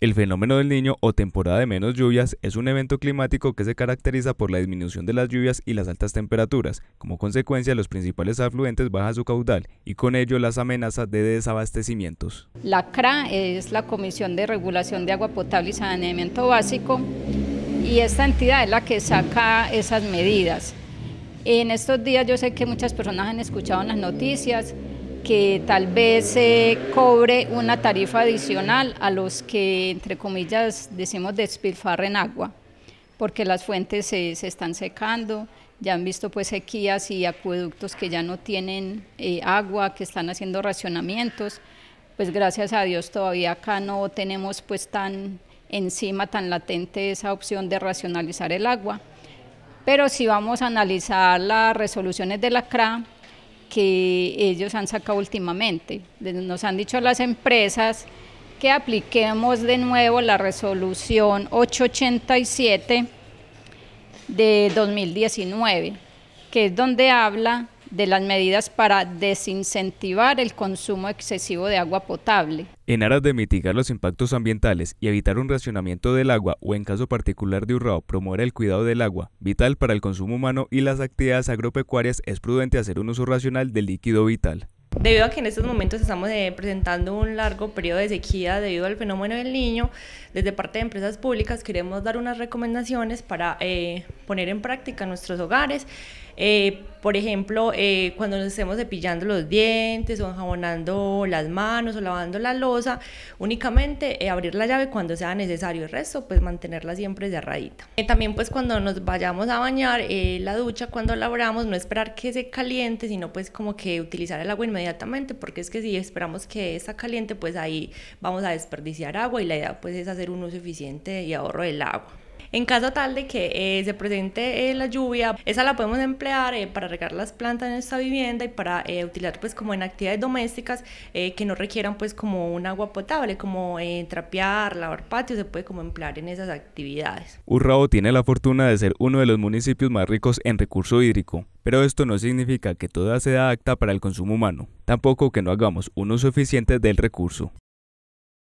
El fenómeno del niño o temporada de menos lluvias es un evento climático que se caracteriza por la disminución de las lluvias y las altas temperaturas. Como consecuencia, los principales afluentes bajan su caudal y con ello las amenazas de desabastecimientos. La CRA es la Comisión de Regulación de Agua Potable y Saneamiento Básico y esta entidad es la que saca esas medidas. En estos días yo sé que muchas personas han escuchado en las noticias que tal vez se cobre una tarifa adicional a los que, entre comillas, decimos despilfarren agua, porque las fuentes se, están secando, ya han visto pues sequías y acueductos que ya no tienen eh, agua, que están haciendo racionamientos, pues gracias a Dios todavía acá no tenemos pues tan encima, tan latente esa opción de racionalizar el agua. Pero si vamos a analizar las resoluciones de la CRA, que ellos han sacado últimamente. Nos han dicho las empresas que apliquemos de nuevo la resolución 887 de 2019, que es donde habla de las medidas para desincentivar el consumo excesivo de agua potable. En aras de mitigar los impactos ambientales y evitar un racionamiento del agua o en caso particular de urrao, promover el cuidado del agua, vital para el consumo humano y las actividades agropecuarias, es prudente hacer un uso racional del líquido vital. Debido a que en estos momentos estamos eh, presentando un largo periodo de sequía debido al fenómeno del niño, desde parte de empresas públicas queremos dar unas recomendaciones para eh, poner en práctica en nuestros hogares eh, por ejemplo, eh, cuando nos estemos cepillando los dientes o enjabonando las manos o lavando la losa, únicamente eh, abrir la llave cuando sea necesario. El resto, pues mantenerla siempre cerradita. también, pues cuando nos vayamos a bañar, la ducha cuando la abramos, no esperar que se caliente, sino pues como que utilizar el agua inmediatamente, porque es que si esperamos que está caliente, pues ahí vamos a desperdiciar agua y la idea pues es hacer un uso eficiente y ahorro del agua. En caso tal de que se presente la lluvia, esa la podemos emplear para regar las plantas en esta vivienda y para eh, utilizar pues como en actividades domésticas eh, que no requieran pues como un agua potable, como eh, trapear, lavar patios, se puede como emplear en esas actividades. Urrao tiene la fortuna de ser uno de los municipios más ricos en recurso hídrico, pero esto no significa que toda sea apta para el consumo humano, tampoco que no hagamos un uso eficiente del recurso.